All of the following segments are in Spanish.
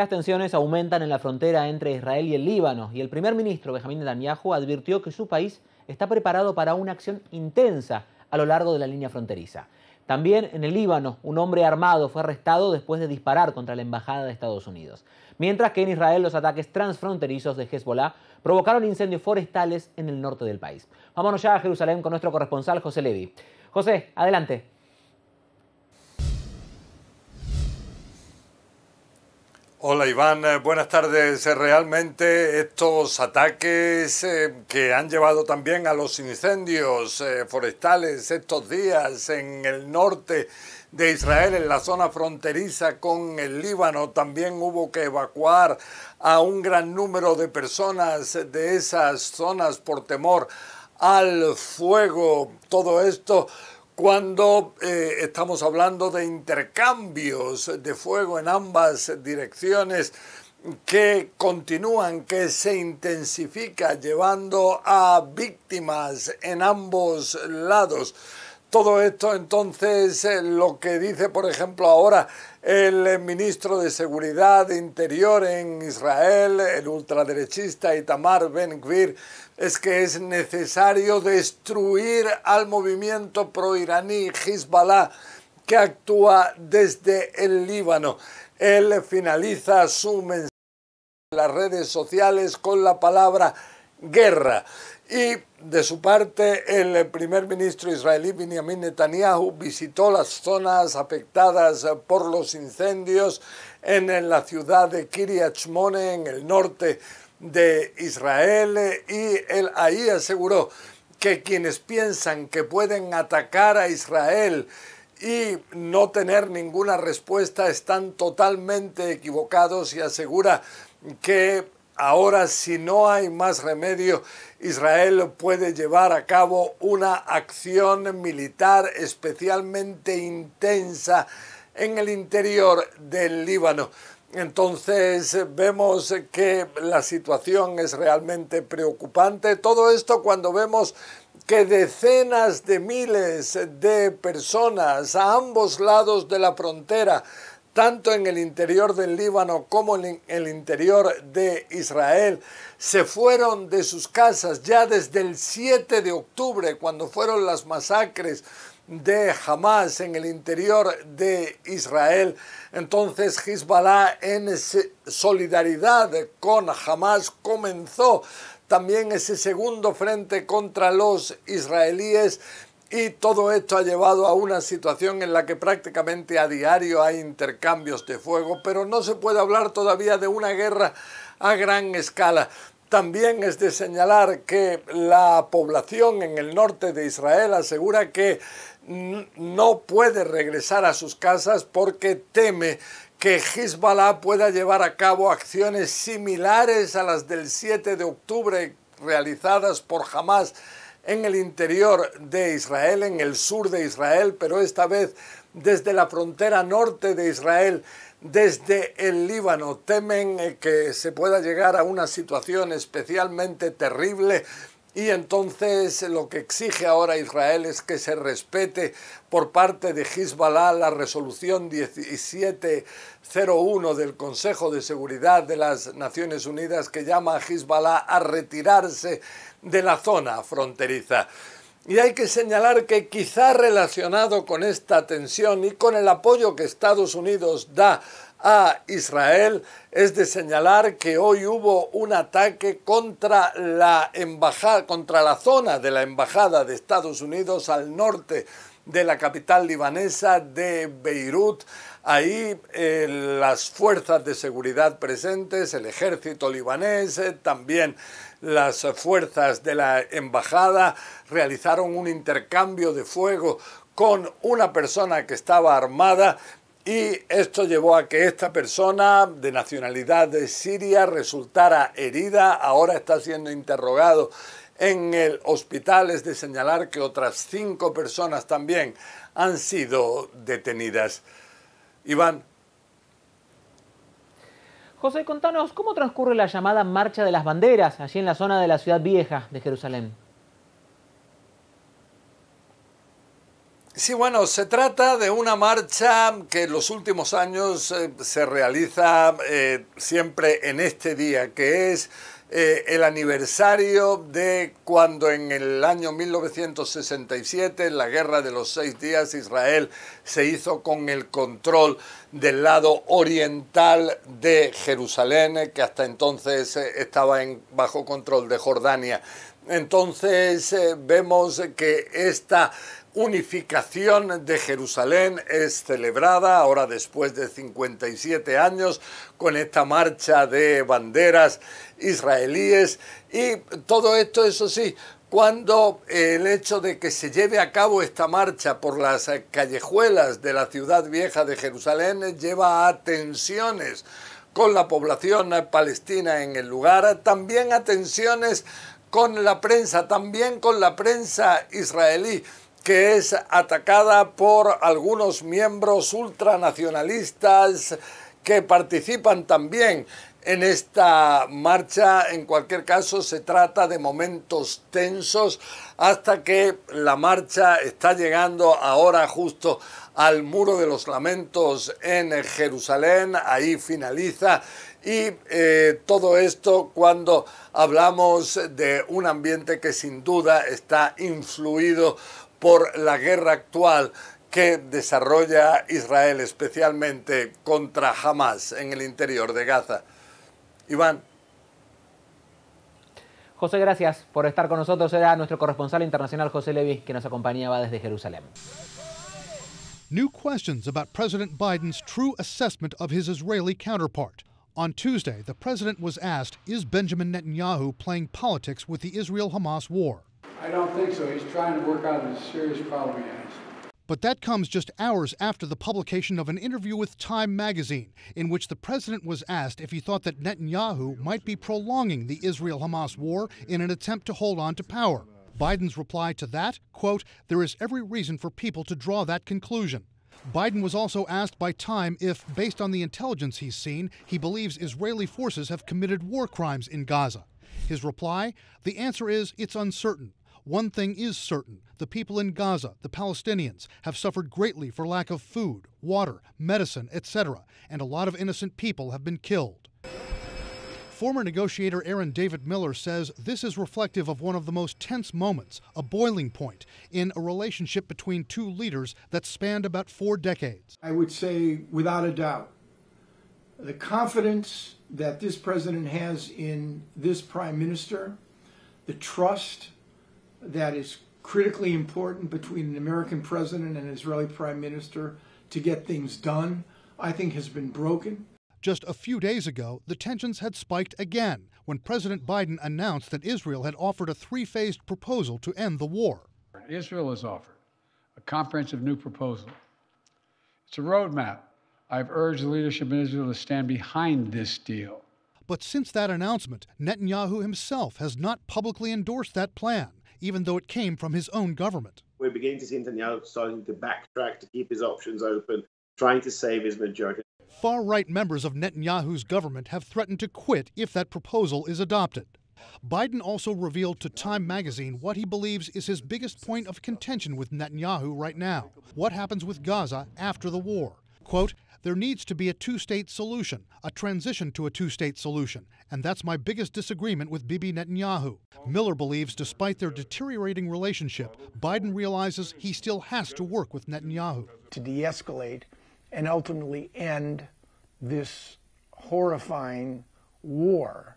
Las tensiones aumentan en la frontera entre Israel y el Líbano y el primer ministro Benjamin Netanyahu advirtió que su país está preparado para una acción intensa a lo largo de la línea fronteriza. También en el Líbano, un hombre armado fue arrestado después de disparar contra la embajada de Estados Unidos. Mientras que en Israel los ataques transfronterizos de Hezbollah provocaron incendios forestales en el norte del país. Vámonos ya a Jerusalén con nuestro corresponsal José Levi. José, adelante. Hola Iván, eh, buenas tardes. Eh, realmente estos ataques eh, que han llevado también a los incendios forestales estos días en el norte de Israel, en la zona fronteriza con el Líbano, también hubo que evacuar a un gran número de personas de esas zonas por temor al fuego. Todo esto cuando eh, estamos hablando de intercambios de fuego en ambas direcciones que continúan, que se intensifica, llevando a víctimas en ambos lados. Todo esto entonces eh, lo que dice, por ejemplo, ahora el ministro de Seguridad Interior en Israel, el ultraderechista Itamar Ben Gvir, es que es necesario destruir al movimiento proiraní Hezbollah que actúa desde el Líbano. Él finaliza su mensaje en las redes sociales con la palabra guerra. Y de su parte, el primer ministro israelí Benjamin Netanyahu visitó las zonas afectadas por los incendios en la ciudad de Kiryat Shmona en el norte de Israel, y él ahí aseguró que quienes piensan que pueden atacar a Israel y no tener ninguna respuesta están totalmente equivocados y asegura que Ahora, si no hay más remedio, Israel puede llevar a cabo una acción militar especialmente intensa en el interior del Líbano. Entonces vemos que la situación es realmente preocupante. Todo esto cuando vemos que decenas de miles de personas a ambos lados de la frontera tanto en el interior del Líbano como en el interior de Israel, se fueron de sus casas ya desde el 7 de octubre, cuando fueron las masacres de Hamas en el interior de Israel. Entonces Hezbollah, en solidaridad con Hamas, comenzó también ese segundo frente contra los israelíes y todo esto ha llevado a una situación en la que prácticamente a diario hay intercambios de fuego, pero no se puede hablar todavía de una guerra a gran escala. También es de señalar que la población en el norte de Israel asegura que no puede regresar a sus casas porque teme que Hezbollah pueda llevar a cabo acciones similares a las del 7 de octubre realizadas por Hamas en el interior de Israel, en el sur de Israel, pero esta vez desde la frontera norte de Israel, desde el Líbano. Temen eh, que se pueda llegar a una situación especialmente terrible y entonces lo que exige ahora Israel es que se respete por parte de Hezbollah la resolución 1701 del Consejo de Seguridad de las Naciones Unidas que llama a Hezbollah a retirarse de la zona fronteriza. Y hay que señalar que quizá relacionado con esta tensión y con el apoyo que Estados Unidos da a Israel, es de señalar que hoy hubo un ataque contra la embajada, contra la zona de la embajada de Estados Unidos al norte de la capital libanesa de Beirut. Ahí eh, las fuerzas de seguridad presentes, el ejército libanés, eh, también las fuerzas de la embajada realizaron un intercambio de fuego con una persona que estaba armada y esto llevó a que esta persona de nacionalidad de Siria resultara herida, ahora está siendo interrogado en el hospital. Es de señalar que otras cinco personas también han sido detenidas. Iván, José, contanos, ¿cómo transcurre la llamada Marcha de las Banderas allí en la zona de la ciudad vieja de Jerusalén? Sí, bueno, se trata de una marcha que en los últimos años eh, se realiza eh, siempre en este día, que es eh, el aniversario de cuando en el año 1967, en la Guerra de los Seis Días, Israel se hizo con el control del lado oriental de Jerusalén, que hasta entonces eh, estaba en, bajo control de Jordania. Entonces eh, vemos que esta unificación de Jerusalén es celebrada ahora después de 57 años con esta marcha de banderas israelíes y todo esto, eso sí, cuando eh, el hecho de que se lleve a cabo esta marcha por las callejuelas de la ciudad vieja de Jerusalén lleva a tensiones con la población palestina en el lugar, también a tensiones con la prensa, también con la prensa israelí, que es atacada por algunos miembros ultranacionalistas que participan también en esta marcha. En cualquier caso, se trata de momentos tensos hasta que la marcha está llegando ahora justo al muro de los lamentos en Jerusalén. Ahí finaliza y eh, todo esto cuando hablamos de un ambiente que sin duda está influido por la guerra actual que desarrolla Israel especialmente contra Hamas en el interior de Gaza. Iván. José, gracias por estar con nosotros. Era nuestro corresponsal internacional José Levy que nos acompañaba desde Jerusalén. New questions about President Biden's true assessment of his Israeli counterpart. On Tuesday, the president was asked, is Benjamin Netanyahu playing politics with the Israel-Hamas war? I don't think so. He's trying to work out a serious problem he has. But that comes just hours after the publication of an interview with Time magazine, in which the president was asked if he thought that Netanyahu might be prolonging the Israel-Hamas war in an attempt to hold on to power. Biden's reply to that, quote, there is every reason for people to draw that conclusion. Biden was also asked by Time if, based on the intelligence he's seen, he believes Israeli forces have committed war crimes in Gaza. His reply The answer is it's uncertain. One thing is certain the people in Gaza, the Palestinians, have suffered greatly for lack of food, water, medicine, etc., and a lot of innocent people have been killed. Former negotiator Aaron David Miller says this is reflective of one of the most tense moments, a boiling point, in a relationship between two leaders that spanned about four decades. I would say, without a doubt, the confidence that this president has in this prime minister, the trust that is critically important between an American president and an Israeli prime minister to get things done, I think has been broken. Just a few days ago, the tensions had spiked again when President Biden announced that Israel had offered a three phased proposal to end the war. Israel has offered a comprehensive new proposal. It's a roadmap. I've urged the leadership in Israel to stand behind this deal. But since that announcement, Netanyahu himself has not publicly endorsed that plan, even though it came from his own government. We're beginning to see Netanyahu starting to backtrack to keep his options open trying to save his majority. Far right members of Netanyahu's government have threatened to quit if that proposal is adopted. Biden also revealed to Time magazine what he believes is his biggest point of contention with Netanyahu right now what happens with Gaza after the war. Quote, there needs to be a two state solution, a transition to a two state solution, and that's my biggest disagreement with Bibi Netanyahu. Miller believes despite their deteriorating relationship, Biden realizes he still has to work with Netanyahu. To de escalate and ultimately end this horrifying war.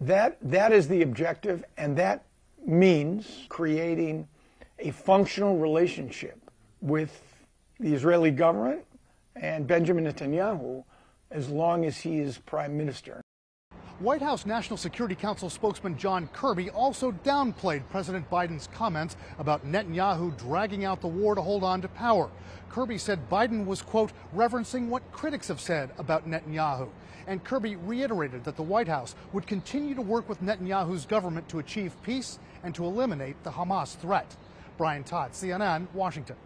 That, that is the objective, and that means creating a functional relationship with the Israeli government and Benjamin Netanyahu as long as he is prime minister. White House National Security Council spokesman John Kirby also downplayed President Biden's comments about Netanyahu dragging out the war to hold on to power. Kirby said Biden was, quote, referencing what critics have said about Netanyahu. And Kirby reiterated that the White House would continue to work with Netanyahu's government to achieve peace and to eliminate the Hamas threat. Brian Todd, CNN, Washington.